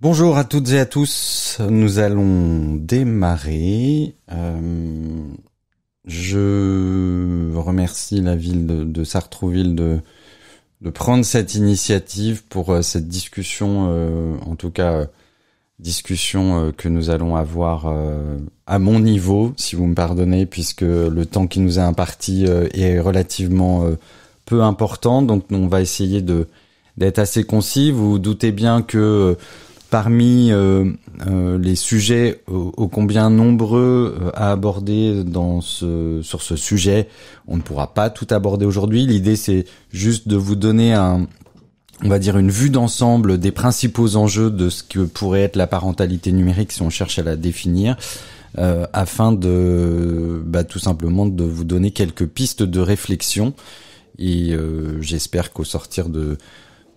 Bonjour à toutes et à tous, nous allons démarrer. Euh, je remercie la ville de, Sartrouville de, prendre cette initiative pour euh, cette discussion, euh, en tout cas discussion que nous allons avoir à mon niveau, si vous me pardonnez, puisque le temps qui nous est imparti est relativement peu important, donc on va essayer de d'être assez concis. Vous, vous doutez bien que Parmi euh, euh, les sujets ô, combien nombreux euh, à aborder dans ce, sur ce sujet, on ne pourra pas tout aborder aujourd'hui. L'idée, c'est juste de vous donner un, on va dire une vue d'ensemble des principaux enjeux de ce que pourrait être la parentalité numérique si on cherche à la définir. afin de bah, tout simplement de vous donner quelques pistes de réflexion et j'espère qu'au sortir de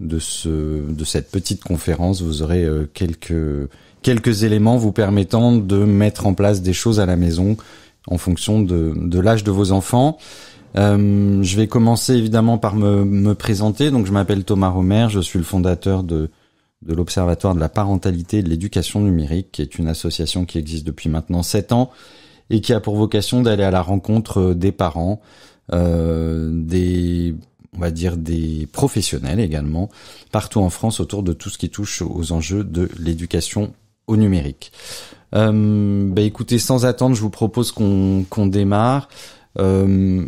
de, ce, de cette petite conférence, vous aurez euh, quelques, quelques éléments vous permettant de mettre en place des choses à la maison en fonction de, de l'âge de vos enfants. Euh, je vais commencer évidemment par me, me présenter. Donc, je m'appelle Thomas Romer, je suis le fondateur de, de l'Observatoire de la parentalité et de l'éducation numérique, qui est une association qui existe depuis maintenant 7 ans et qui a pour vocation d'aller à la rencontre euh, des parents, des on va dire, des professionnels également, partout en France, autour de tout ce qui touche aux enjeux de l'éducation au numérique. Euh, bah, écoutez, sans attendre, je vous propose qu'on démarre. Euh,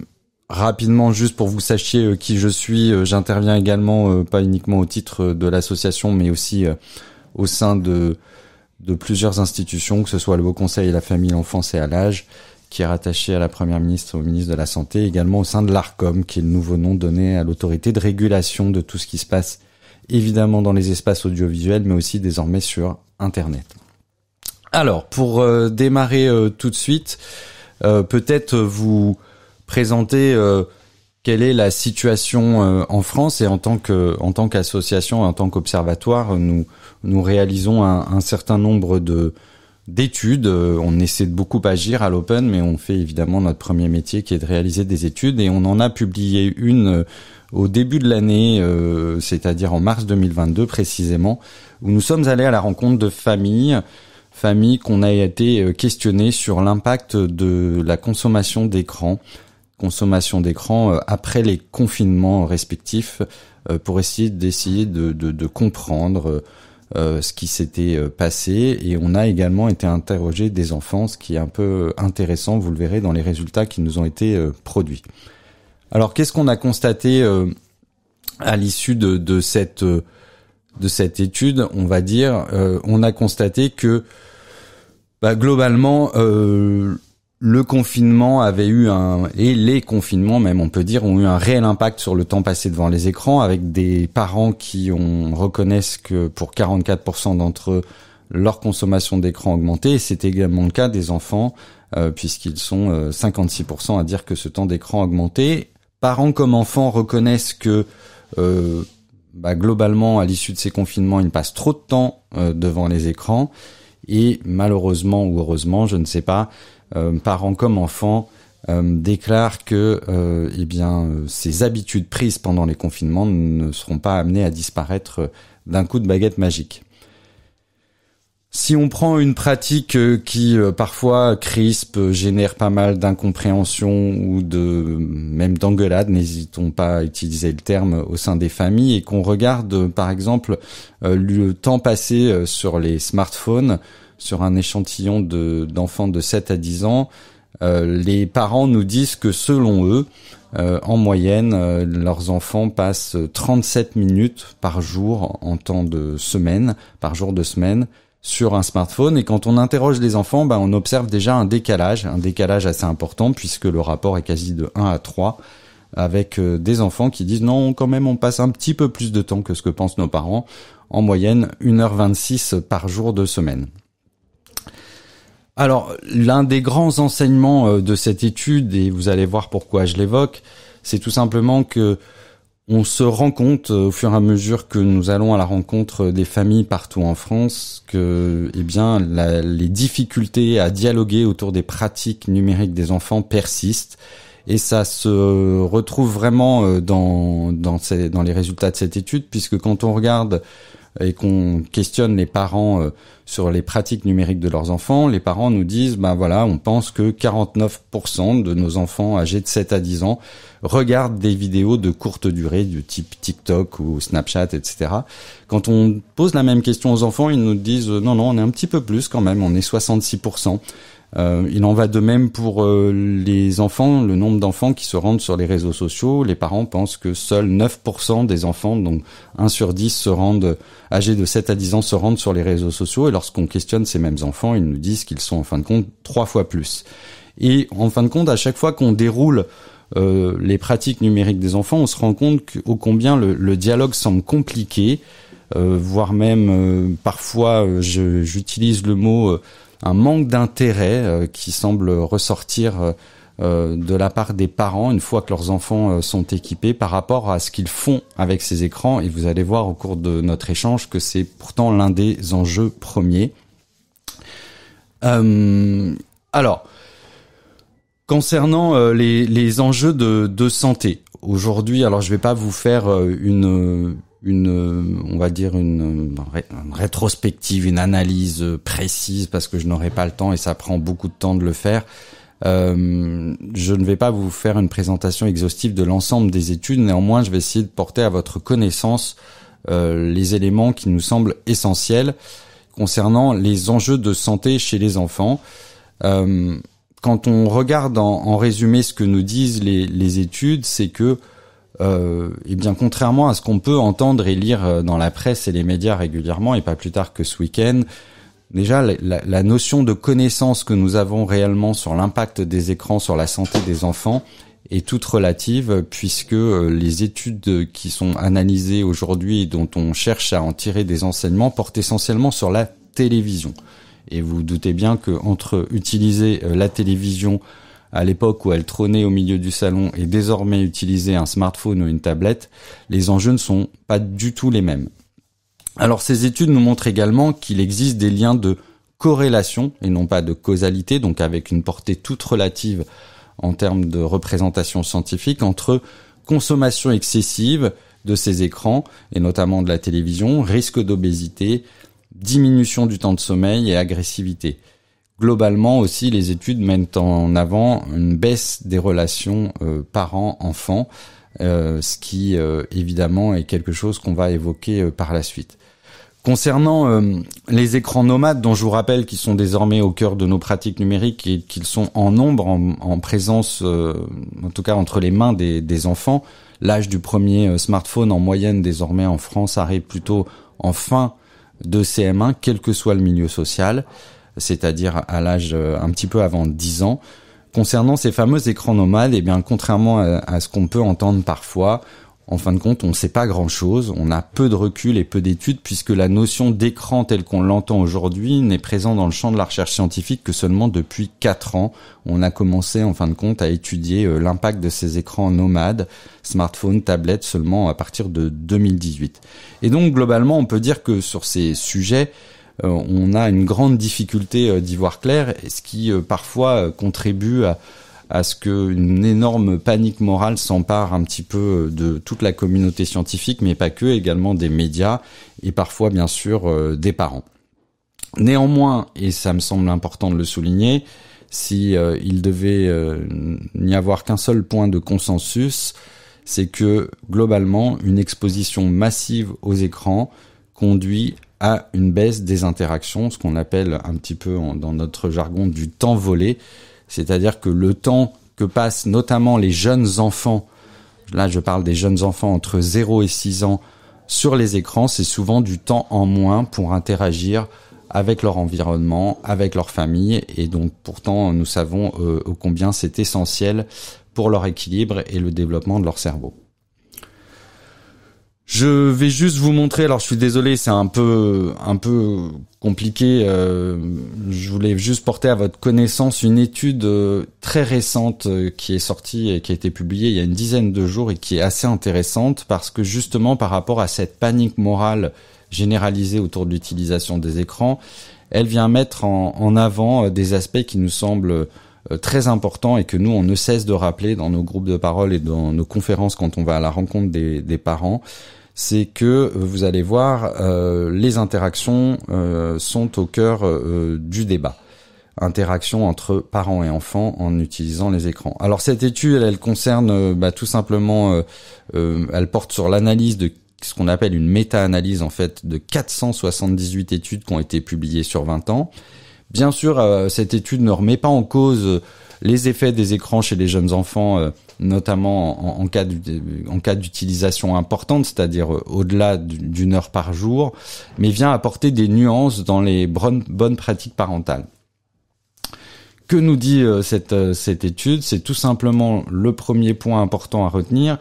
rapidement, juste pour vous sachiez euh, qui je suis, euh, j'interviens également, pas uniquement au titre de l'association, mais aussi au sein de, de plusieurs institutions, que ce soit le Haut Conseil la famille, l'enfance et à l'âge, qui est rattaché à la Première ministre, au ministre de la Santé, également au sein de l'ARCOM, qui est le nouveau nom donné à l'autorité de régulation de tout ce qui se passe évidemment dans les espaces audiovisuels, mais aussi désormais sur Internet. Alors, pour euh, démarrer euh, tout de suite, euh, peut-être vous présenter quelle est la situation en France et en tant que en tant qu'association, en tant qu'observatoire, nous réalisons un certain nombre de d'études. Euh, on essaie de beaucoup agir à l'Open, mais on fait évidemment notre premier métier qui est de réaliser des études. Et on en a publié une euh, au début de l'année, euh, c'est-à-dire en mars 2022 précisément, où nous sommes allés à la rencontre de familles, familles qu'on a été questionnées sur l'impact de la consommation d'écran, consommation d'écran après les confinements respectifs, pour essayer d'essayer de comprendre euh, ce qui s'était euh, passé et on a également été interrogé des enfants, ce qui est un peu euh, intéressant, vous le verrez dans les résultats qui nous ont été produits. Alors qu'est-ce qu'on a constaté à l'issue de, cette de cette étude, on va dire, on a constaté que bah, globalement, euh, le confinement avait eu un et les confinements même on peut dire ont eu un réel impact sur le temps passé devant les écrans avec des parents qui ont reconnaissent que pour 44% d'entre eux leur consommation d'écran a augmenté c'est également le cas des enfants euh, puisqu'ils sont 56% euh, à dire que ce temps d'écran a augmenté. Parents comme enfants reconnaissent que euh, bah, globalement à l'issue de ces confinements ils passent trop de temps devant les écrans et malheureusement ou heureusement je ne sais pas euh, parents comme enfants, euh, déclarent que euh, eh bien, ces habitudes prises pendant les confinements ne seront pas amenées à disparaître d'un coup de baguette magique. Si on prend une pratique qui parfois crispe, génère pas mal d'incompréhension ou de même d'engueulade, n'hésitons pas à utiliser le terme au sein des familles, et qu'on regarde par exemple le temps passé sur les smartphones sur un échantillon d'enfants de, 7 à 10 ans, euh, les parents nous disent que selon eux, euh, en moyenne, euh, leurs enfants passent 37 minutes par jour en temps de semaine, par jour de semaine, sur un smartphone. Et quand on interroge les enfants, ben, on observe déjà un décalage, un décalage assez important puisque le rapport est quasi de 1 à 3 avec des enfants qui disent non, quand même, on passe un petit peu plus de temps que ce que pensent nos parents. En moyenne, 1h26 par jour de semaine. Alors, l'un des grands enseignements euh, de cette étude, et vous allez voir pourquoi je l'évoque, c'est tout simplement que on se rend compte euh, au fur et à mesure que nous allons à la rencontre euh, des familles partout en France que, eh bien, les difficultés à dialoguer autour des pratiques numériques des enfants persistent. Et ça se retrouve vraiment dans, dans les résultats de cette étude, puisque quand on regarde et qu'on questionne les parents euh, sur les pratiques numériques de leurs enfants, les parents nous disent, ben voilà, on pense que 49% de nos enfants âgés de 7 à 10 ans regardent des vidéos de courte durée du type TikTok ou Snapchat, etc. Quand on pose la même question aux enfants, ils nous disent, euh, non, non, on est un petit peu plus quand même, on est 66%. Euh, il en va de même pour euh, les enfants, le nombre d'enfants qui se rendent sur les réseaux sociaux. Les parents pensent que seuls 9% des enfants, donc 1 sur 10 se rendent, âgés de 7 à 10 ans, se rendent sur les réseaux sociaux. Et lorsqu'on questionne ces mêmes enfants, ils nous disent qu'ils sont en fin de compte trois fois plus. Et en fin de compte, à chaque fois qu'on déroule euh, les pratiques numériques des enfants, on se rend compte qu'au combien le dialogue semble compliqué euh, voire même euh, parfois euh, j'utilise le mot un manque d'intérêt qui semble ressortir de la part des parents une fois que leurs enfants sont équipés par rapport à ce qu'ils font avec ces écrans. Et vous allez voir au cours de notre échange que c'est pourtant l'un des enjeux premiers. alors, concernant les, les enjeux de, de santé, aujourd'hui, alors je ne vais pas vous faire une une, euh, on va dire une, rétrospective, une analyse euh, précise parce que je n'aurai pas le temps et ça prend beaucoup de temps de le faire. Euh, je ne vais pas vous faire une présentation exhaustive de l'ensemble des études, néanmoins je vais essayer de porter à votre connaissance les éléments qui nous semblent essentiels concernant les enjeux de santé chez les enfants. quand on regarde en, en, résumé ce que nous disent les, les études, c'est que euh, et bien, contrairement à ce qu'on peut entendre et lire euh, dans la presse et les médias régulièrement, et pas plus tard que ce week-end, déjà la, notion de connaissance que nous avons réellement sur l'impact des écrans sur la santé des enfants est toute relative, puisque euh, les études qui sont analysées aujourd'hui et dont on cherche à en tirer des enseignements portent essentiellement sur la télévision. Et vous, vous doutez bien que entre utiliser la télévision à l'époque où elle trônait au milieu du salon et désormais utilisait un smartphone ou une tablette, les enjeux ne sont pas du tout les mêmes. Alors ces études nous montrent également qu'il existe des liens de corrélation et non pas de causalité, donc avec une portée toute relative en termes de représentation scientifique entre consommation excessive de ces écrans et notamment de la télévision, risque d'obésité, diminution du temps de sommeil et agressivité globalement aussi, les études mènent en avant une baisse des relations euh, parents-enfants, euh, ce qui euh, évidemment est quelque chose qu'on va évoquer par la suite. Concernant les écrans nomades, dont je vous rappelle qu'ils sont désormais au cœur de nos pratiques numériques et qu'ils sont en nombre, en, présence, en tout cas entre les mains des, des enfants, l'âge du premier smartphone en moyenne désormais en France arrive plutôt en fin de CM1, quel que soit le milieu social c'est-à-dire à, l'âge euh, un petit peu avant 10 ans. Concernant ces fameux écrans nomades, eh bien, contrairement à, ce qu'on peut entendre parfois, en fin de compte, on ne sait pas grand-chose, on a peu de recul et peu d'études, puisque la notion d'écran telle qu'on l'entend aujourd'hui n'est présente dans le champ de la recherche scientifique que seulement depuis 4 ans. On a commencé, en fin de compte, à étudier euh, l'impact de ces écrans nomades, smartphones, tablettes, seulement à partir de 2018. Et donc, globalement, on peut dire que sur ces sujets, euh, on a une grande difficulté euh, d'y voir clair, ce qui euh, parfois contribue à, ce qu'une énorme panique morale s'empare un petit peu de toute la communauté scientifique, mais pas que, également des médias et parfois bien sûr des parents. Néanmoins, et ça me semble important de le souligner, si il devait n'y avoir qu'un seul point de consensus, c'est que globalement, une exposition massive aux écrans conduit à une baisse des interactions, ce qu'on appelle un petit peu dans notre jargon du temps volé, c'est-à-dire que le temps que passent notamment les jeunes enfants, là je parle des jeunes enfants entre 0 et 6 ans, sur les écrans, c'est souvent du temps en moins pour interagir avec leur environnement, avec leur famille, et donc pourtant nous savons euh, combien c'est essentiel pour leur équilibre et le développement de leur cerveau. Je vais juste vous montrer. Alors, je suis désolé, c'est un peu, un peu compliqué. Euh, je voulais juste porter à votre connaissance une étude euh, très récente euh, qui est sortie et qui a été publiée il y a une dizaine de jours et qui est assez intéressante parce que justement, par rapport à cette panique morale généralisée autour de l'utilisation des écrans, elle vient mettre en avant des aspects qui nous semblent euh, très important et que nous, on ne cesse de rappeler dans nos groupes de parole et dans nos conférences quand on va à la rencontre des, parents, c'est que euh, vous allez voir, euh, les interactions sont au cœur du débat. Interaction entre parents et enfants en utilisant les écrans. Alors cette étude, elle, concerne bah, tout simplement, elle porte sur l'analyse de ce qu'on appelle une méta-analyse en fait de 478 études qui ont été publiées sur 20 ans Bien sûr, euh, cette étude ne remet pas en cause euh, les effets des écrans chez les jeunes enfants, euh, notamment en, cas d'utilisation importante, c'est-à-dire au-delà d'une heure par jour, mais vient apporter des nuances dans les bonnes, pratiques parentales. Que nous dit cette, cette étude C'est tout simplement le premier point important à retenir,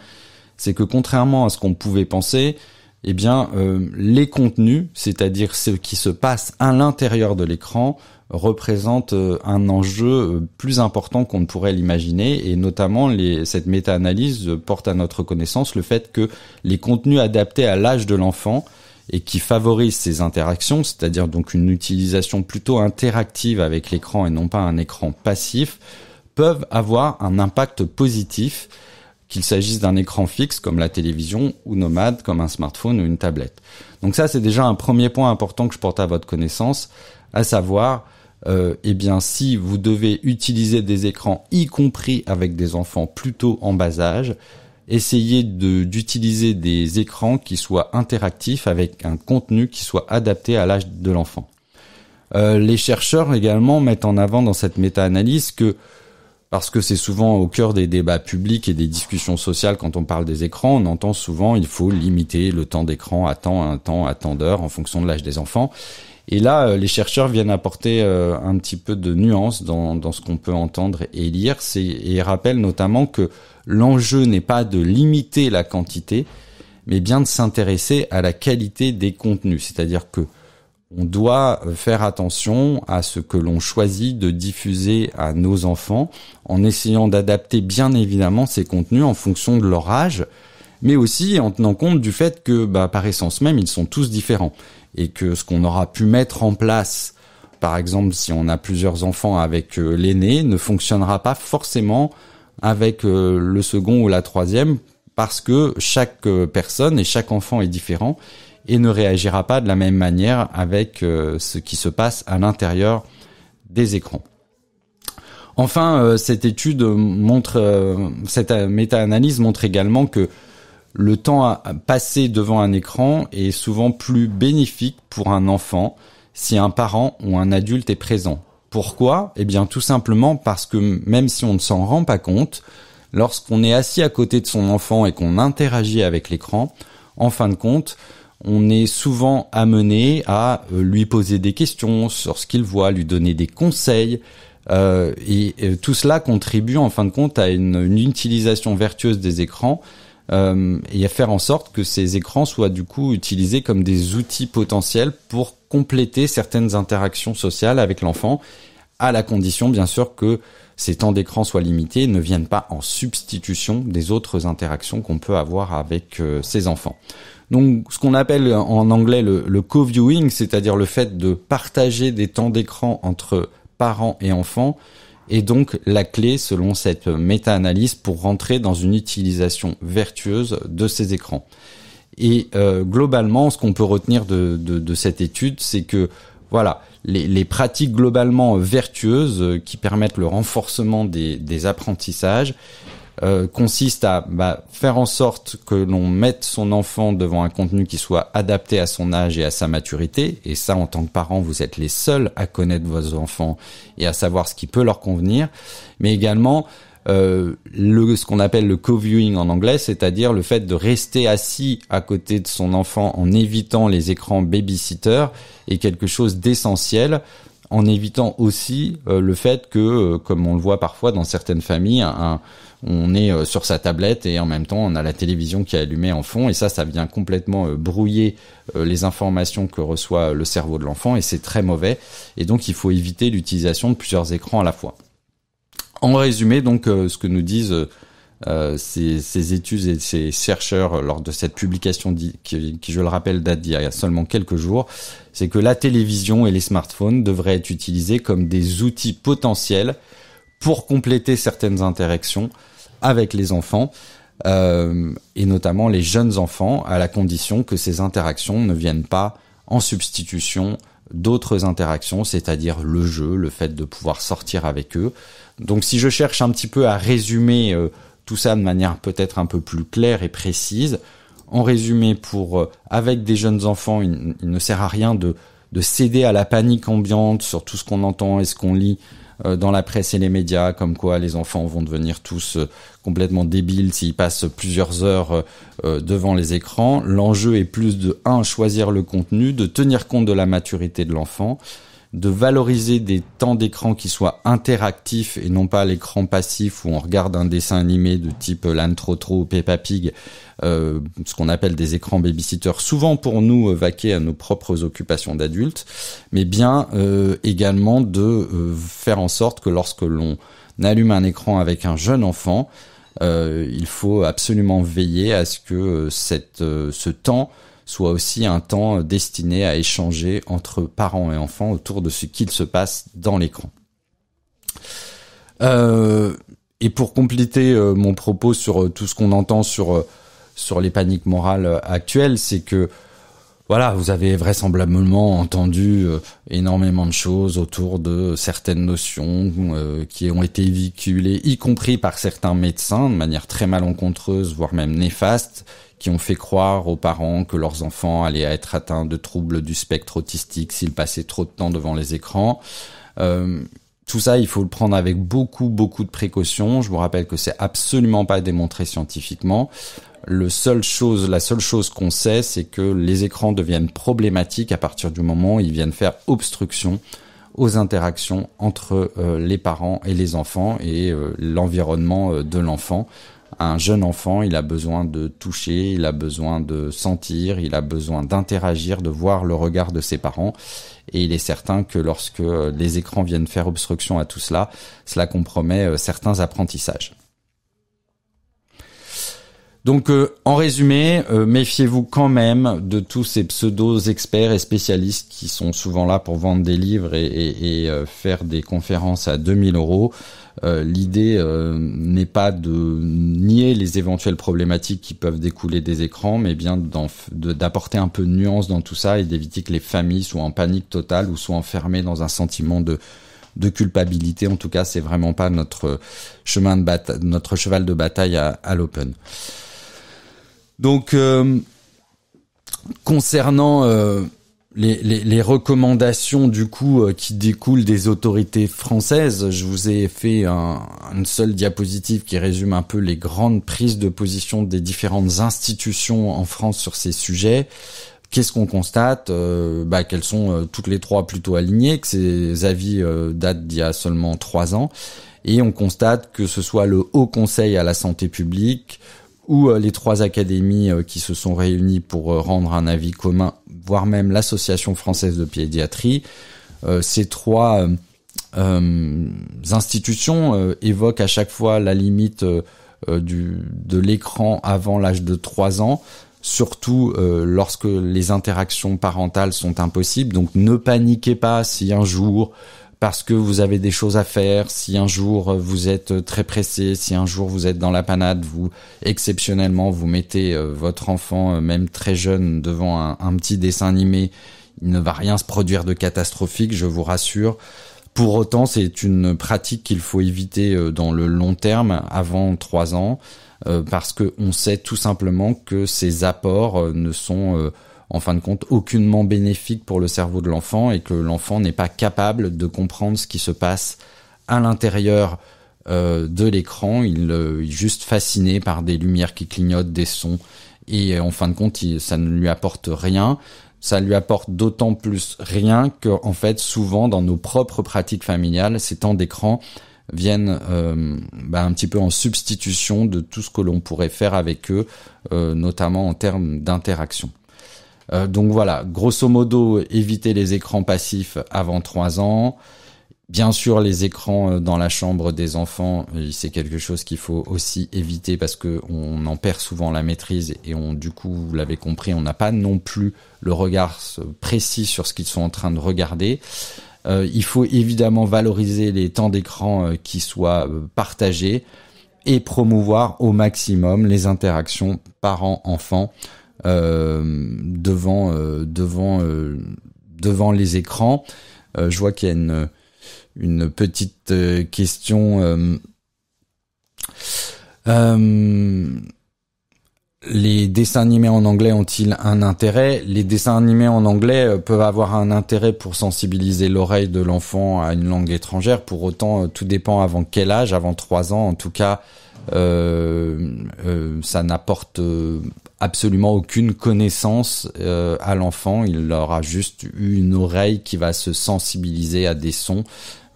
c'est que contrairement à ce qu'on pouvait penser, eh bien, les contenus, c'est-à-dire ce qui se passe à l'intérieur de l'écran, représente euh, un enjeu euh, plus important qu'on ne pourrait l'imaginer et notamment les, cette méta-analyse porte à notre connaissance le fait que les contenus adaptés à l'âge de l'enfant et qui favorisent ces interactions, c'est-à-dire donc une utilisation plutôt interactive avec l'écran et non pas un écran passif, peuvent avoir un impact positif qu'il s'agisse d'un écran fixe comme la télévision ou nomade comme un smartphone ou une tablette. Donc ça c'est déjà un premier point important que je porte à votre connaissance, à savoir euh, eh bien, si vous devez utiliser des écrans, y compris avec des enfants plutôt en bas âge, essayez d'utiliser des écrans qui soient interactifs avec un contenu qui soit adapté à l'âge de l'enfant. Euh, les chercheurs également mettent en avant dans cette méta-analyse que parce que c'est souvent au cœur des débats publics et des discussions sociales quand on parle des écrans, on entend souvent il faut limiter le temps d'écran à temps, à un temps, à tant d'heures en fonction de l'âge des enfants. Et là, euh, les chercheurs viennent apporter euh, un petit peu de nuance dans, ce qu'on peut entendre et lire. C'est, et rappellent notamment que l'enjeu n'est pas de limiter la quantité, mais bien de s'intéresser à la qualité des contenus. C'est-à-dire que on doit euh, faire attention à ce que l'on choisit de diffuser à nos enfants en essayant d'adapter bien évidemment ces contenus en fonction de leur âge mais aussi en tenant compte du fait que, bah, par essence même, ils sont tous différents et que ce qu'on aura pu mettre en place, par exemple, si on a plusieurs enfants avec euh, l'aîné, ne fonctionnera pas forcément avec euh, le second ou la troisième parce que chaque euh, personne et chaque enfant est différent et ne réagira pas de la même manière avec ce qui se passe à l'intérieur des écrans. Enfin, cette étude montre, cette méta-analyse montre également que le temps à passer devant un écran est souvent plus bénéfique pour un enfant si un parent ou un adulte est présent. Pourquoi Eh bien tout simplement parce que même si on ne s'en rend pas compte, lorsqu'on est assis à côté de son enfant et qu'on interagit avec l'écran, en fin de compte, on est souvent amené à euh, lui poser des questions sur ce qu'il voit, lui donner des conseils, euh, et, tout cela contribue en fin de compte à une utilisation vertueuse des écrans euh, et à faire en sorte que ces écrans soient du coup utilisés comme des outils potentiels pour compléter certaines interactions sociales avec l'enfant, à la condition bien sûr que ces temps d'écran soient limités et ne viennent pas en substitution des autres interactions qu'on peut avoir avec euh, ces ses enfants. Donc ce qu'on appelle en anglais le co-viewing, c'est-à-dire le fait de partager des temps d'écran entre parents et enfants, est donc la clé selon cette méta-analyse pour rentrer dans une utilisation vertueuse de ces écrans. Et euh, globalement, ce qu'on peut retenir de, cette étude, c'est que voilà, les, pratiques globalement vertueuses euh, qui permettent le renforcement des, des apprentissages, euh, consiste à bah, faire en sorte que l'on mette son enfant devant un contenu qui soit adapté à son âge et à sa maturité. Et ça, en tant que parent, vous êtes les seuls à connaître vos enfants et à savoir ce qui peut leur convenir. Mais également, euh, le, ce qu'on appelle le co-viewing en anglais, c'est-à-dire le fait de rester assis à côté de son enfant en évitant les écrans babysitter est quelque chose d'essentiel en évitant aussi euh, le fait que, comme on le voit parfois dans certaines familles, un, on est euh, sur sa tablette et en même temps on a la télévision qui est allumée en fond et ça ça vient complètement euh, brouiller euh, les informations que reçoit le cerveau de l'enfant et c'est très mauvais et donc il faut éviter l'utilisation de plusieurs écrans à la fois. En résumé donc ce que nous disent ces, études et ces chercheurs lors de cette publication qui, qui, je le rappelle, date d'il y a seulement quelques jours, c'est que la télévision et les smartphones devraient être utilisés comme des outils potentiels pour compléter certaines interactions, avec les enfants. Euh, et notamment les jeunes enfants, à la condition que ces interactions ne viennent pas en substitution d'autres interactions, c'est-à-dire le jeu, le fait de pouvoir sortir avec eux. Donc si je cherche un petit peu à résumer euh, tout ça de manière peut-être un peu plus claire et précise, en résumé, pour euh, avec des jeunes enfants, il, ne sert à rien de, de céder à la panique ambiante sur tout ce qu'on entend et ce qu'on lit euh, dans la presse et les médias, comme quoi les enfants vont devenir tous euh, complètement débiles s'ils passent plusieurs heures euh, devant les écrans. L'enjeu est plus de 1. choisir le contenu, de tenir compte de la maturité de l'enfant, de valoriser des temps d'écran qui soient interactifs et non pas l'écran passif où on regarde un dessin animé de type Trotro ou Peppa Pig, euh, ce qu'on appelle des écrans babysitter, souvent pour nous euh, vaquer à nos propres occupations d'adultes, mais bien euh, également de faire en sorte que lorsque l'on allume un écran avec un jeune enfant, il faut absolument veiller à ce que cette, ce temps soit aussi un temps euh, destiné à échanger entre parents et enfants autour de ce qu'il se passe dans l'écran. Euh, et pour compléter euh, mon propos sur tout ce qu'on entend sur sur les paniques morales actuelles, c'est que voilà, vous avez vraisemblablement entendu euh, énormément de choses autour de certaines notions euh, qui ont été véhiculées, y compris par certains médecins, de manière très malencontreuse, voire même néfaste, qui ont fait croire aux parents que leurs enfants allaient être atteints de troubles du spectre autistique s'ils passaient trop de temps devant les écrans. Euh, tout ça, il faut le prendre avec beaucoup, beaucoup de précautions. Je vous rappelle que c'est absolument pas démontré scientifiquement chose, la seule chose qu'on sait, c'est que les écrans deviennent problématiques à partir du moment où ils viennent faire obstruction aux interactions entre euh, les parents et les enfants et euh, l'environnement euh, de l'enfant. Un jeune enfant, il a besoin de toucher, il a besoin de sentir, il a besoin d'interagir, de voir le regard de ses parents. Et il est certain que lorsque les écrans viennent faire obstruction à tout cela, cela compromet certains apprentissages. Donc, euh, en résumé, euh, méfiez-vous quand même de tous ces pseudo experts et spécialistes qui sont souvent là pour vendre des livres et, euh, faire des conférences à 2000 euros. L'idée n'est pas de nier les éventuelles problématiques qui peuvent découler des écrans, mais bien d'apporter un peu de nuance dans tout ça et d'éviter que les familles soient en panique totale ou soient enfermées dans un sentiment de, culpabilité. En tout cas, c'est vraiment pas notre chemin de bataille, notre cheval de bataille à l'open. Donc, euh, concernant euh, les, recommandations du coup euh, qui découlent des autorités françaises, je vous ai fait une seule diapositive qui résume un peu les grandes prises de position des différentes institutions en France sur ces sujets. Qu'est-ce qu'on constate bah, Qu'elles sont toutes les trois plutôt alignées, que ces avis datent d'il y a seulement trois ans. Et on constate que ce soit le Haut Conseil à la Santé publique, euh, les trois académies euh, qui se sont réunies pour euh, rendre un avis commun, voire même l'Association française de pédiatrie. ces trois institutions évoquent à chaque fois la limite du, de l'écran avant l'âge de 3 ans, surtout lorsque les interactions parentales sont impossibles. Donc ne paniquez pas si un jour parce que vous avez des choses à faire, si un jour euh, vous êtes euh, très pressé, si un jour vous êtes dans la panade, vous exceptionnellement vous mettez euh, votre enfant, même très jeune, devant un, petit dessin animé, il ne va rien se produire de catastrophique, je vous rassure. Pour autant, c'est une pratique qu'il faut éviter dans le long terme, avant 3 ans, parce que on sait tout simplement que ces apports ne sont en fin de compte aucunement bénéfique pour le cerveau de l'enfant et que l'enfant n'est pas capable de comprendre ce qui se passe à l'intérieur euh, de l'écran. Euh, il est juste fasciné par des lumières qui clignotent, des sons et euh, en fin de compte ça ne lui apporte rien. Ça lui apporte d'autant plus rien que en fait souvent dans nos propres pratiques familiales ces temps d'écran viennent bah, un petit peu en substitution de tout ce que l'on pourrait faire avec eux, notamment en termes d'interaction. Euh, donc voilà, grosso modo, éviter les écrans passifs avant 3 ans. Bien sûr, les écrans euh, dans la chambre des enfants, euh, c'est quelque chose qu'il faut aussi éviter parce qu'on en perd souvent la maîtrise et on, du coup, vous l'avez compris, on n'a pas non plus le regard précis sur ce qu'ils sont en train de regarder. il faut évidemment valoriser les temps d'écran qui soient partagés et promouvoir au maximum les interactions parents-enfants. Euh, devant euh, devant euh, devant les écrans. je vois qu'il y a une une petite question. les dessins animés en anglais ont-ils un intérêt Les dessins animés en anglais peuvent avoir un intérêt pour sensibiliser l'oreille de l'enfant à une langue étrangère. Pour autant, tout dépend avant quel âge, avant 3 ans en tout cas. Euh, euh, ça n'apporte euh, absolument aucune connaissance à l'enfant. Il aura juste une oreille qui va se sensibiliser à des sons,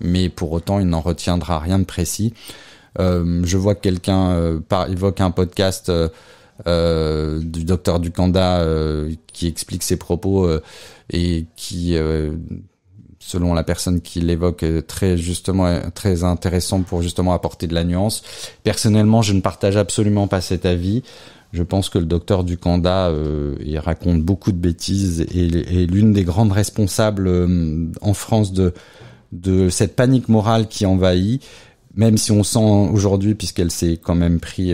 mais pour autant, il n'en retiendra rien de précis. Euh, je vois quelqu'un euh, évoque un podcast du docteur Ducanda qui explique ses propos et qui selon la personne qui l'évoque, euh, très justement, euh, très intéressant pour justement apporter de la nuance. Personnellement, je ne partage absolument pas cet avis. Je pense que le docteur Ducanda, euh, il raconte beaucoup de bêtises et est l'une des grandes responsables en France de, de cette panique morale qui envahit. Même si on sent aujourd'hui, puisqu'elle s'est quand même pris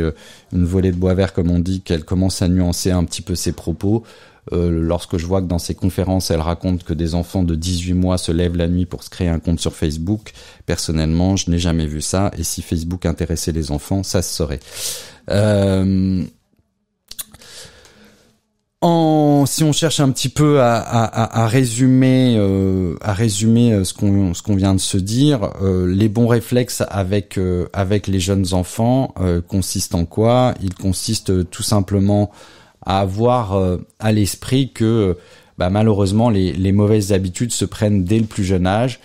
une volée de bois vert, comme on dit, qu'elle commence à nuancer un petit peu ses propos, euh, lorsque je vois que dans ses conférences, elle raconte que des enfants de 18 mois se lèvent la nuit pour se créer un compte sur Facebook, personnellement, je n'ai jamais vu ça. Et si Facebook intéressait les enfants, ça se saurait. Euh, si on cherche un petit peu à, résumer, à résumer euh, ce qu'on ce qu'on vient de se dire, les bons réflexes avec avec les jeunes enfants consistent en quoi Ils consistent tout simplement à avoir euh, à l'esprit que euh, bah, malheureusement les, mauvaises habitudes se prennent dès le plus jeune âge,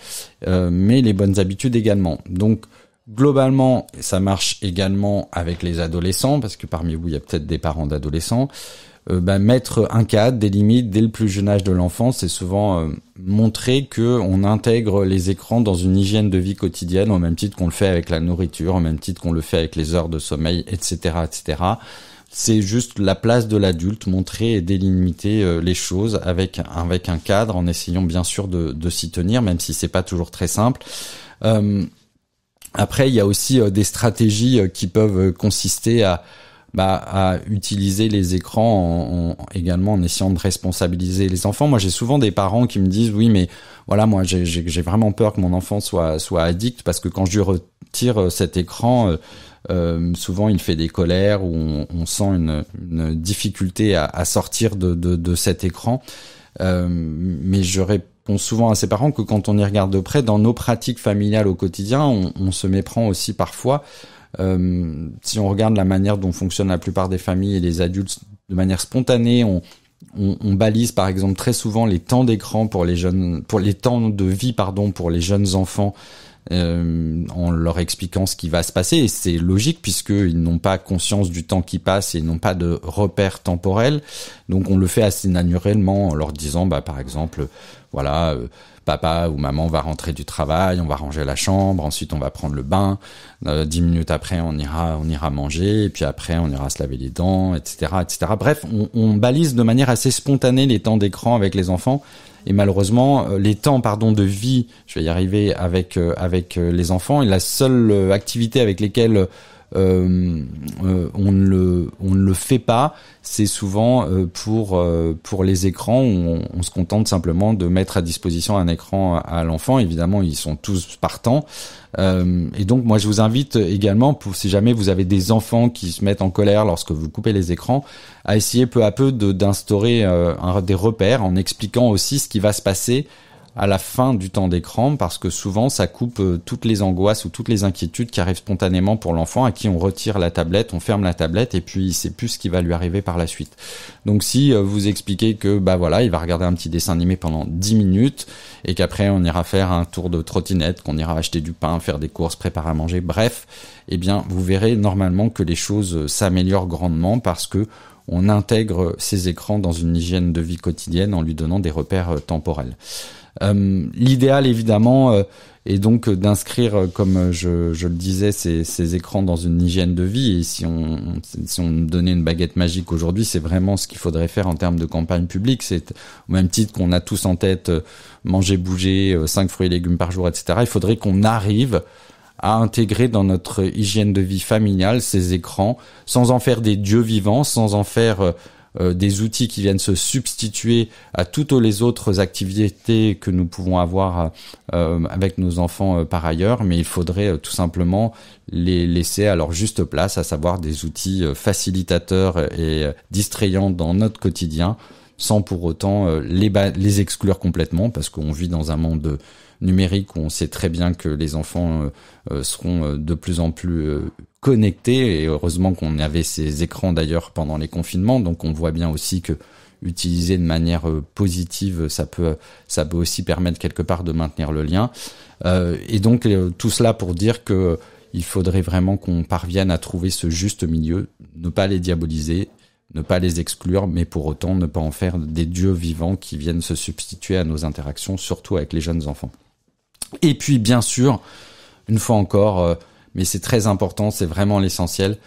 euh, mais les bonnes habitudes également. Donc globalement, ça marche également avec les adolescents, parce que parmi vous, il y a peut-être des parents d'adolescents. Bah, mettre un cadre, des limites dès le plus jeune âge de l'enfant, c'est souvent montrer que on intègre les écrans dans une hygiène de vie quotidienne, au même titre qu'on le fait avec la nourriture, au même titre qu'on le fait avec les heures de sommeil, etc., etc c'est juste la place de l'adulte, montrer et délimiter euh, les choses avec avec un cadre, en essayant bien sûr de, s'y tenir, même si c'est pas toujours très simple. Euh, après, il y a aussi euh, des stratégies qui peuvent consister à bah, à utiliser les écrans également en essayant de responsabiliser les enfants. Moi, j'ai souvent des parents qui me disent oui, mais voilà, moi, j'ai vraiment peur que mon enfant soit soit addict parce que quand je lui retire cet écran, euh, souvent, il fait des colères ou on, sent une, difficulté à, sortir de, cet écran. Euh, mais je réponds souvent à ses parents que quand on y regarde de près, dans nos pratiques familiales au quotidien, on, se méprend aussi parfois. Euh, si on regarde la manière dont fonctionnent la plupart des familles et les adultes de manière spontanée, on, balise par exemple très souvent les temps d'écran pour les jeunes, pour les temps de vie pardon pour les jeunes enfants euh, en leur expliquant ce qui va se passer. Et c'est logique puisqu'ils n'ont pas conscience du temps qui passe et n'ont pas de repères temporels. Donc on le fait assez naturellement en leur disant, bah, par exemple, voilà, euh, papa ou maman va rentrer du travail, on va ranger la chambre, ensuite on va prendre le bain, euh, dix minutes après on ira, on ira manger, et puis après on ira se laver les dents, etc., etc. Bref, on, balise de manière assez spontanée les temps d'écran avec les enfants. Et malheureusement, euh, les temps pardon de vie, je vais y arriver avec avec les enfants, et la seule activité avec lesquelles euh, euh, on, ne le, fait pas. C'est souvent euh, pour, pour les écrans on, se contente simplement de mettre à disposition un écran à, l'enfant. Évidemment, ils sont tous partants. et donc, moi, je vous invite également, pour, si jamais vous avez des enfants qui se mettent en colère lorsque vous coupez les écrans, à essayer peu à peu d'instaurer des repères en expliquant aussi ce qui va se passer à la fin du temps d'écran parce que souvent ça coupe euh, toutes les angoisses ou toutes les inquiétudes qui arrivent spontanément pour l'enfant à qui on retire la tablette, on ferme la tablette et puis il sait plus ce qui va lui arriver par la suite. Donc si euh, vous expliquez que bah voilà, il va regarder un petit dessin animé pendant 10 minutes et qu'après on ira faire un tour de trottinette, qu'on ira acheter du pain, faire des courses, préparer à manger, bref, eh bien vous verrez normalement que les choses euh, s'améliorent grandement parce que on intègre ces écrans dans une hygiène de vie quotidienne en lui donnant des repères euh, temporels. Euh, l'idéal, évidemment, euh, est donc d'inscrire, comme je, le disais, ces, écrans dans une hygiène de vie. Et si on, donnait une baguette magique aujourd'hui, c'est vraiment ce qu'il faudrait faire en termes de campagne publique. C'est au même titre qu'on a tous en tête manger, bouger, 5 fruits et légumes par jour, etc. Il faudrait qu'on arrive à intégrer dans notre hygiène de vie familiale ces écrans, sans en faire des dieux vivants, sans en faire euh, euh, des outils qui viennent se substituer à toutes les autres activités que nous pouvons avoir euh, avec nos enfants par ailleurs, mais il faudrait tout simplement les laisser à leur juste place, à savoir des outils facilitateurs et distrayants dans notre quotidien, sans pour autant les, les exclure complètement, parce qu'on vit dans un monde de numérique où on sait très bien que les enfants euh, euh, seront euh, de plus en plus connectés et heureusement qu'on avait ces écrans d'ailleurs pendant les confinements donc on voit bien aussi que utiliser de manière positive ça peut ça peut aussi permettre quelque part de maintenir le lien et donc tout cela pour dire que il faudrait vraiment qu'on parvienne à trouver ce juste milieu ne pas les diaboliser ne pas les exclure, mais pour autant ne pas en faire des dieux vivants qui viennent se substituer à nos interactions, surtout avec les jeunes enfants. Et puis bien sûr, une fois encore, euh, mais c'est très important, c'est vraiment l'essentiel,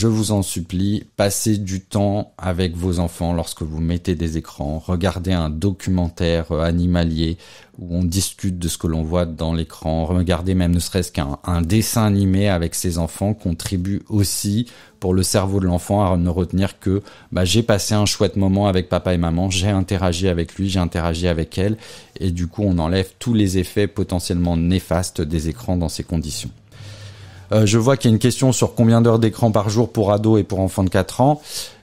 je vous en supplie, passez du temps avec vos enfants lorsque vous mettez des écrans, regardez un documentaire euh, animalier où on discute de ce que l'on voit dans l'écran, regardez même ne serait-ce qu'un dessin animé avec ses enfants contribue aussi pour le cerveau de l'enfant à ne retenir que bah, j'ai passé un chouette moment avec papa et maman, j'ai interagi avec lui, j'ai interagi avec elle, et du coup on enlève tous les effets potentiellement néfastes des écrans dans ces conditions. Euh, je vois qu'il y a une question sur combien d'heures d'écran par jour pour ados et pour enfants de 4 ans.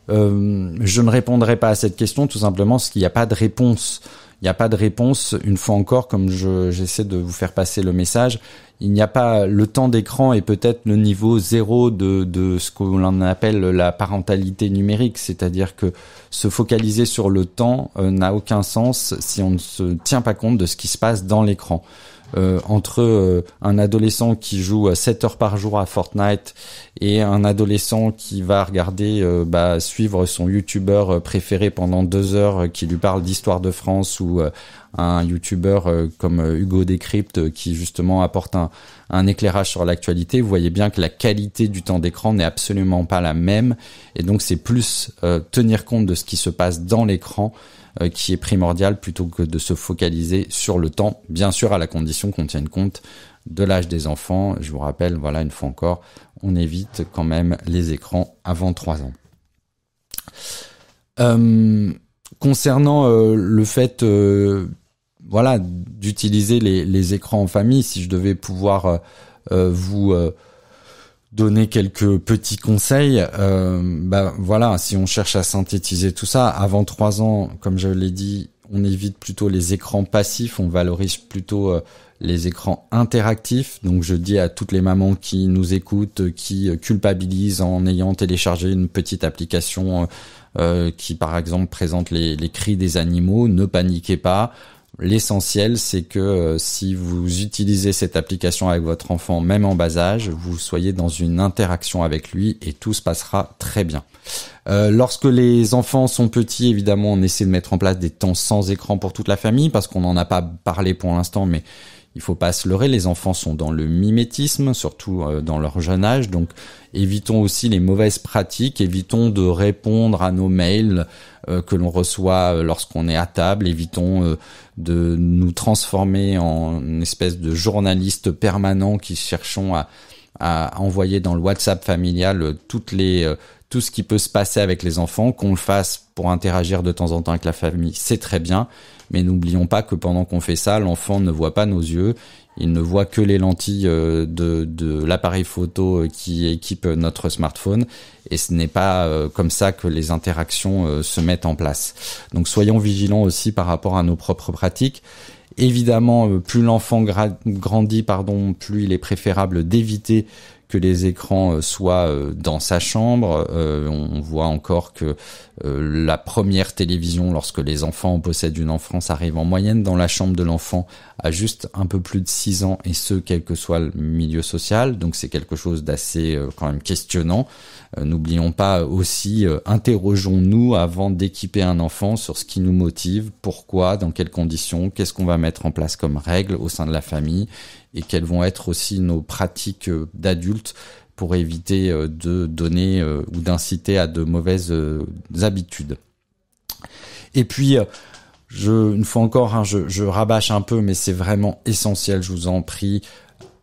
Euh, je ne répondrai pas à cette question tout simplement parce qu'il n'y a pas de réponse. Il n'y a pas de réponse. Une fois encore, comme j'essaie de vous faire passer le message, il n'y a pas le temps d'écran et peut-être le niveau zéro de, de ce qu'on appelle la parentalité numérique, c'est-à-dire que se focaliser sur le temps euh, n'a aucun sens si on ne se tient pas compte de ce qui se passe dans l'écran. Euh, entre euh, un adolescent qui joue 7 heures par jour à Fortnite et un adolescent qui va regarder, euh, bah, suivre son youtubeur préféré pendant deux heures qui lui parle d'histoire de France ou un youtubeur comme Hugo Décrypte qui justement apporte un, un éclairage sur l'actualité, vous voyez bien que la qualité du temps d'écran n'est absolument pas la même et donc c'est plus tenir compte de ce qui se passe dans l'écran euh, qui est primordial plutôt que de se focaliser sur le temps, bien sûr à la condition qu'on tienne compte de l'âge des enfants. Je vous rappelle, voilà, une fois encore, on évite quand même les écrans avant 3 ans. Euh, concernant euh, le fait voilà d'utiliser les, écrans en famille, si je devais pouvoir vous donner quelques petits conseils, euh, bah voilà, si on cherche à synthétiser tout ça, avant trois ans, comme je l'ai dit, on évite plutôt les écrans passifs, on valorise plutôt euh, les écrans interactifs. Donc je dis à toutes les mamans qui nous écoutent, euh, qui culpabilisent en ayant téléchargé une petite application qui par exemple présente les cris des animaux, ne paniquez pas. L'essentiel, c'est que euh, si vous utilisez cette application avec votre enfant, même en bas âge, vous soyez dans une interaction avec lui et tout se passera très bien. Euh, lorsque les enfants sont petits, évidemment, on essaie de mettre en place des temps sans écran pour toute la famille parce qu'on n'en a pas parlé pour l'instant, mais il faut pas se leurrer, les enfants sont dans le mimétisme, surtout euh, dans leur jeune âge, donc évitons aussi les mauvaises pratiques, évitons de répondre à nos mails euh, que l'on reçoit euh, lorsqu'on est à table, évitons de nous transformer en une espèce de journaliste permanent qui cherchons à, à envoyer dans le WhatsApp familial toutes les tout ce qui peut se passer avec les enfants, qu'on le fasse pour interagir de temps en temps avec la famille, c'est très bien, mais n'oublions pas que pendant qu'on fait ça, l'enfant ne voit pas nos yeux, il ne voit que les lentilles euh, de, l'appareil photo euh, qui équipe euh, notre smartphone, et ce n'est pas comme ça que les interactions se mettent en place. Donc soyons vigilants aussi par rapport à nos propres pratiques. Évidemment, plus l'enfant grandit, pardon, plus il est préférable d'éviter que les écrans euh, soient euh, dans sa chambre. Euh, on voit encore que la première télévision, lorsque les enfants possèdent une enfance, arrive en moyenne dans la chambre de l'enfant à juste un peu plus de 6 ans, et ce, quel que soit le milieu social. Donc c'est quelque chose d'assez quand même questionnant. N'oublions pas aussi, interrogeons-nous avant d'équiper un enfant sur ce qui nous motive, pourquoi, dans quelles conditions, qu'est-ce qu'on va mettre en place comme règle au sein de la famille et quelles vont être aussi nos pratiques euh, d'adultes pour éviter euh, de donner euh, ou d'inciter à de mauvaises habitudes. Et puis, je, une fois encore, hein, je, rabâche un peu, mais c'est vraiment essentiel, je vous en prie.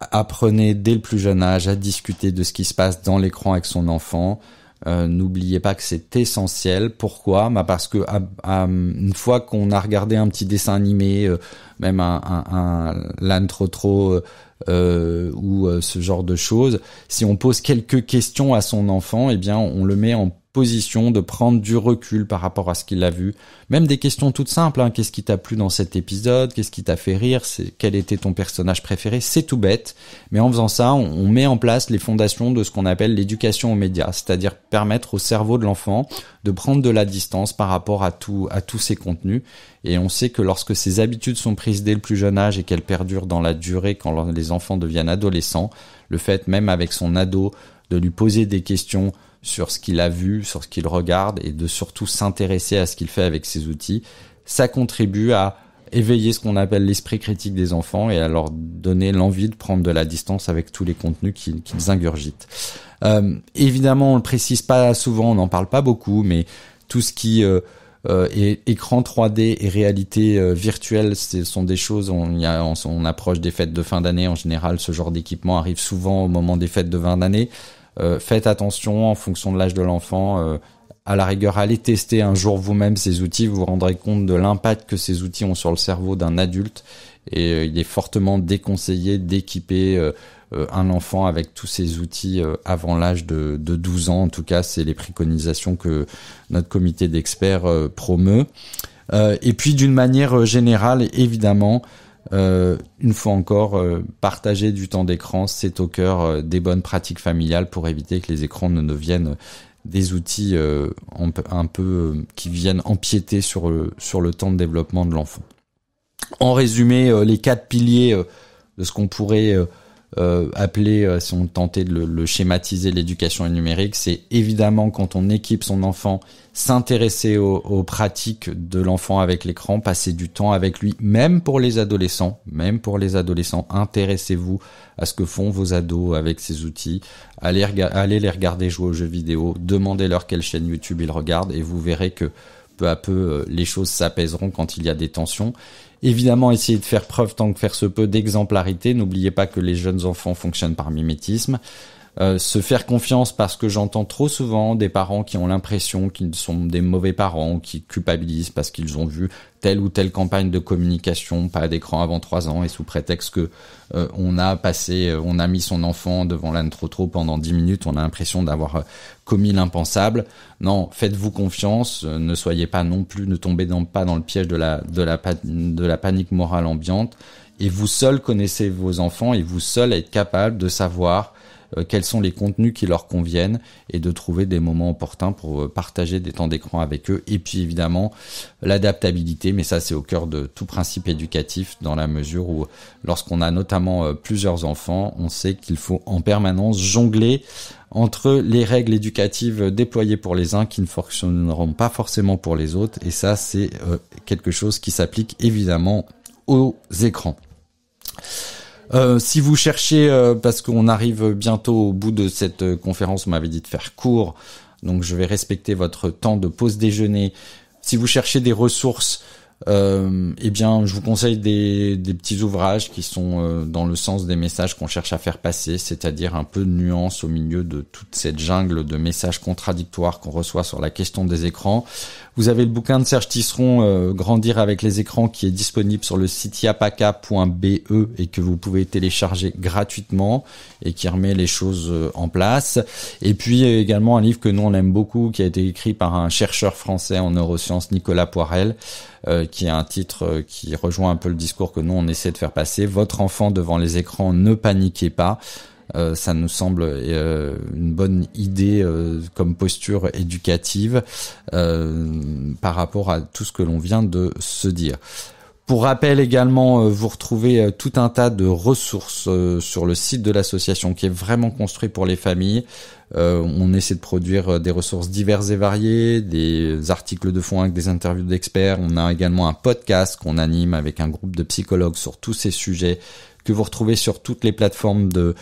Apprenez dès le plus jeune âge à discuter de ce qui se passe dans l'écran avec son enfant. Euh, n'oubliez pas que c'est essentiel. Pourquoi bah, Parce que une fois qu'on a regardé un petit dessin animé, euh, même un, un, un trop euh, ou ce genre de choses, si on pose quelques questions à son enfant, eh bien on le met en position, de prendre du recul par rapport à ce qu'il a vu. Même des questions toutes simples, hein. qu'est-ce qui t'a plu dans cet épisode, qu'est-ce qui t'a fait rire, quel était ton personnage préféré, c'est tout bête. Mais en faisant ça, on, met en place les fondations de ce qu'on appelle l'éducation aux médias, c'est-à-dire permettre au cerveau de l'enfant de prendre de la distance par rapport à tout, à tous ces contenus. Et on sait que lorsque ces habitudes sont prises dès le plus jeune âge et qu'elles perdurent dans la durée quand les enfants deviennent adolescents, le fait même avec son ado de lui poser des questions sur ce qu'il a vu, sur ce qu'il regarde et de surtout s'intéresser à ce qu'il fait avec ses outils, ça contribue à éveiller ce qu'on appelle l'esprit critique des enfants et à leur donner l'envie de prendre de la distance avec tous les contenus qu'ils ingurgitent. Euh, évidemment, on le précise pas souvent, on n'en parle pas beaucoup, mais tout ce qui euh, euh, est écran 3D et réalité virtuelle, ce sont des choses. On, a, on approche des fêtes de fin d'année en général. Ce genre d'équipement arrive souvent au moment des fêtes de fin d'année. Euh, faites attention en fonction de l'âge de l'enfant. Euh, à la rigueur, allez tester un jour vous-même ces outils, vous vous rendrez compte de l'impact que ces outils ont sur le cerveau d'un adulte. Et euh, il est fortement déconseillé d'équiper un enfant avec tous ces outils avant l'âge de, 12 ans. En tout cas, c'est les préconisations que notre comité d'experts promeut. et puis d'une manière générale, évidemment, euh, une fois encore, euh, partager du temps d'écran, c'est au cœur euh, des bonnes pratiques familiales pour éviter que les écrans ne deviennent des outils un peu, qui viennent empiéter sur le, sur le temps de développement de l'enfant. En résumé, les quatre piliers de ce qu'on pourrait euh, Appeler euh, si on tentait de le, schématiser, l'éducation numérique, c'est évidemment quand on équipe son enfant, s'intéresser aux, pratiques de l'enfant avec l'écran, passer du temps avec lui, même pour les adolescents, même pour les adolescents, intéressez-vous à ce que font vos ados avec ces outils, allez, allez les regarder jouer aux jeux vidéo, demandez-leur quelle chaîne YouTube ils regardent et vous verrez que peu à peu euh, les choses s'apaiseront quand il y a des tensions Évidemment, essayez de faire preuve tant que faire se peut d'exemplarité. N'oubliez pas que les jeunes enfants fonctionnent par mimétisme. Euh, se faire confiance parce que j'entends trop souvent des parents qui ont l'impression qu'ils sont des mauvais parents, qui culpabilisent parce qu'ils ont vu telle ou telle campagne de communication, pas d'écran avant 3 ans, et sous prétexte que euh, on a passé, euh, on a mis son enfant devant l'âne trop pendant 10 minutes, on a l'impression d'avoir commis l'impensable. Non, faites-vous confiance, ne soyez pas non plus, ne tombez pas dans le piège de la, de la, de la panique morale ambiante, et vous seul connaissez vos enfants, et vous seul êtes capable de savoir euh, quels sont les contenus qui leur conviennent et de trouver des moments opportuns pour euh, partager des temps d'écran avec eux. Et puis évidemment, l'adaptabilité, mais ça c'est au cœur de tout principe éducatif dans la mesure où lorsqu'on a notamment euh, plusieurs enfants, on sait qu'il faut en permanence jongler entre les règles éducatives déployées pour les uns qui ne fonctionneront pas forcément pour les autres. Et ça, c'est quelque chose qui s'applique évidemment aux écrans. Euh, si vous cherchez, euh, parce qu'on arrive bientôt au bout de cette euh, conférence, vous m'avait dit de faire court, donc je vais respecter votre temps de pause déjeuner. Si vous cherchez des ressources euh, eh bien, je vous conseille des, des petits ouvrages qui sont euh, dans le sens des messages qu'on cherche à faire passer, c'est-à-dire un peu de nuance au milieu de toute cette jungle de messages contradictoires qu'on reçoit sur la question des écrans. Vous avez le bouquin de Serge Tisseron, euh, Grandir avec les écrans, qui est disponible sur le site yapaka.be et que vous pouvez télécharger gratuitement et qui remet les choses euh, en place. Et puis également un livre que nous on aime beaucoup, qui a été écrit par un chercheur français en neurosciences, Nicolas Poirel, euh, qui est un titre euh, qui rejoint un peu le discours que nous on essaie de faire passer. Votre enfant devant les écrans, ne paniquez pas. Euh, ça nous semble euh, une bonne idée comme posture éducative par rapport à tout ce que l'on vient de se dire. Pour rappel également, euh, vous retrouvez euh, tout un tas de ressources euh, sur le site de l'association qui est vraiment construit pour les familles. on essaie de produire des ressources diverses et variées, des articles de fond avec des interviews d'experts. On a également un podcast qu'on anime avec un groupe de psychologues sur tous ces sujets que vous retrouvez sur toutes les plateformes de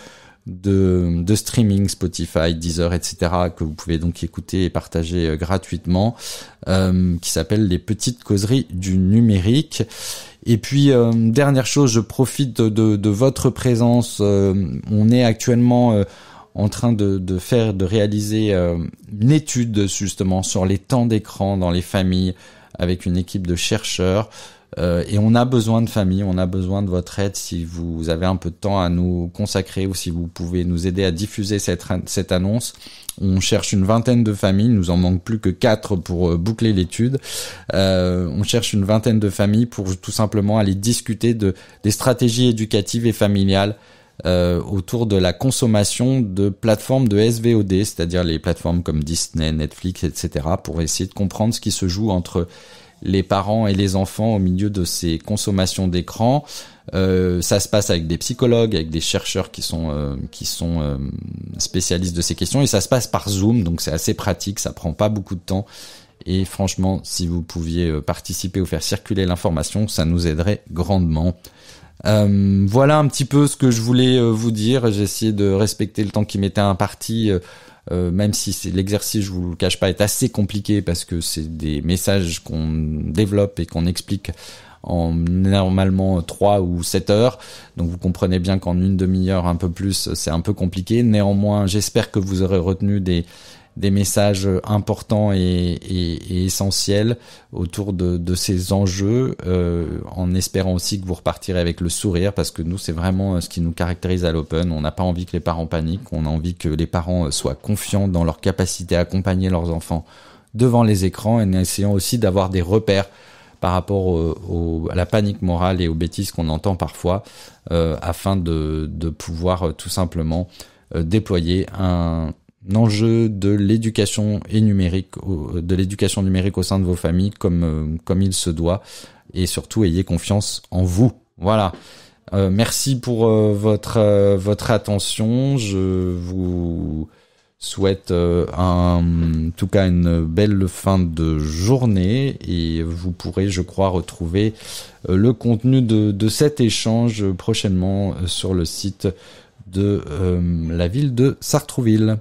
de, streaming, Spotify, Deezer, etc., que vous pouvez donc écouter et partager euh, gratuitement, euh, qui s'appelle Les Petites Causeries du Numérique. Et puis, euh, dernière chose, je profite de, votre présence. on est actuellement en train de, de, faire, de réaliser une étude justement sur les temps d'écran dans les familles avec une équipe de chercheurs. Euh, et on a besoin de famille, on a besoin de votre aide si vous avez un peu de temps à nous consacrer ou si vous pouvez nous aider à diffuser cette, annonce. On cherche une vingtaine de familles, il nous en manque plus que quatre pour euh, boucler l'étude. Euh, on cherche une vingtaine de familles pour tout simplement aller discuter de, des stratégies éducatives et familiales autour de la consommation de plateformes de SVOD, c'est-à-dire les plateformes comme Disney, Netflix, etc., pour essayer de comprendre ce qui se joue entre les parents et les enfants au milieu de ces consommations d'écran. Euh, ça se passe avec des psychologues, avec des chercheurs qui sont euh, qui sont euh, spécialistes de ces questions et ça se passe par Zoom, donc c'est assez pratique, ça prend pas beaucoup de temps. Et franchement, si vous pouviez participer ou faire circuler l'information, ça nous aiderait grandement. voilà un petit peu ce que je voulais vous dire. J'ai essayé de respecter le temps qui m'était imparti euh, même si l'exercice, je vous le cache pas, est assez compliqué parce que c'est des messages qu'on développe et qu'on explique en normalement 3 ou 7 heures. Donc vous comprenez bien qu'en une demi-heure, un peu plus, c'est un peu compliqué. Néanmoins, j'espère que vous aurez retenu des, des messages importants et, essentiels autour de, ces enjeux, euh, en espérant aussi que vous repartirez avec le sourire, parce que nous, c'est vraiment euh, ce qui nous caractérise à l'Open. On n'a pas envie que les parents paniquent, on a envie que les parents euh, soient confiants dans leur capacité à accompagner leurs enfants devant les écrans, et en essayant aussi d'avoir des repères par rapport à la panique morale et aux bêtises qu'on entend parfois, afin de pouvoir tout simplement déployer un, enjeu de l'éducation et numérique, de l'éducation numérique au sein de vos familles comme, euh, comme il se doit. Et surtout, ayez confiance en vous. Voilà. Euh, merci pour euh, votre votre attention. Je vous souhaite un, en tout cas une belle fin de journée et vous pourrez, je crois, retrouver le contenu de, de cet échange prochainement sur le site de la ville de Sartrouville.